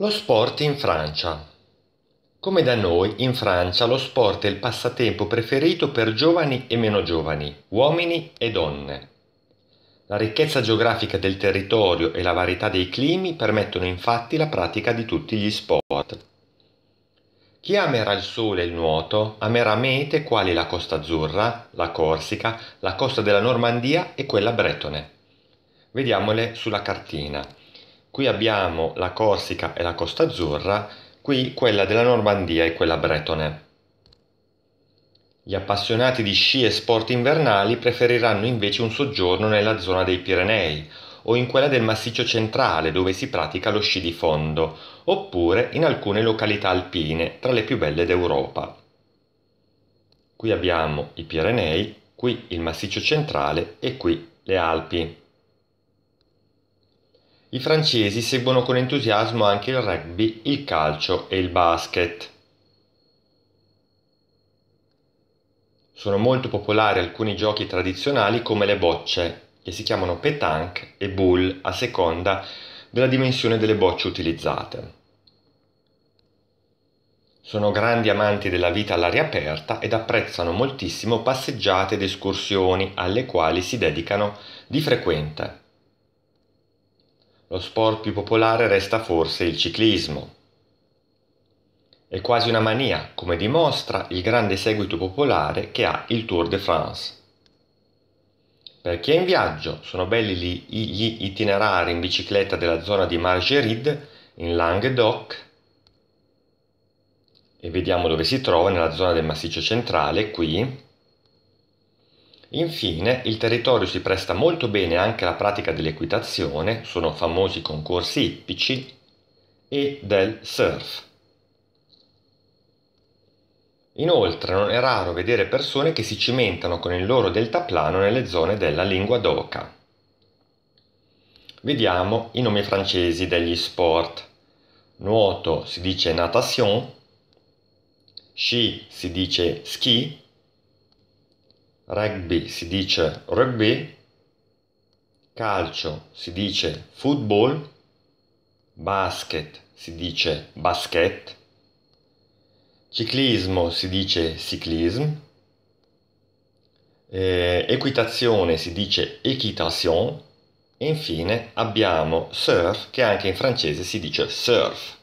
Lo sport in Francia. Come da noi, in Francia lo sport è il passatempo preferito per giovani e meno giovani, uomini e donne. La ricchezza geografica del territorio e la varietà dei climi permettono infatti la pratica di tutti gli sport. Chi amerà il sole e il nuoto amerà mete quali la Costa Azzurra, la Corsica, la costa della Normandia e quella bretone. Vediamole sulla cartina. Qui abbiamo la Corsica e la Costa Azzurra, qui quella della Normandia e quella bretone. Gli appassionati di sci e sport invernali preferiranno invece un soggiorno nella zona dei Pirenei o in quella del massiccio centrale dove si pratica lo sci di fondo, oppure in alcune località alpine tra le più belle d'Europa. Qui abbiamo i Pirenei, qui il massiccio centrale e qui le Alpi. I francesi seguono con entusiasmo anche il rugby, il calcio e il basket. Sono molto popolari alcuni giochi tradizionali come le bocce, che si chiamano pétanque e boule a seconda della dimensione delle bocce utilizzate. Sono grandi amanti della vita all'aria aperta ed apprezzano moltissimo passeggiate ed escursioni alle quali si dedicano di frequente. Lo sport più popolare resta forse il ciclismo. È quasi una mania, come dimostra il grande seguito popolare che ha il Tour de France. Per chi è in viaggio, sono belli gli itinerari in bicicletta della zona di Margeride, in Languedoc, e vediamo dove si trova nella zona del massiccio centrale, qui, Infine, il territorio si presta molto bene anche alla pratica dell'equitazione, sono famosi i concorsi ippici, e del surf. Inoltre non è raro vedere persone che si cimentano con il loro deltaplano nelle zone della lingua d'oca. Vediamo i nomi francesi degli sport. Nuoto si dice natation, sci si dice ski, Rugby si dice rugby, calcio si dice football, basket si dice basket, ciclismo si dice cyclism, eh, equitazione si dice equitation e infine abbiamo surf che anche in francese si dice surf.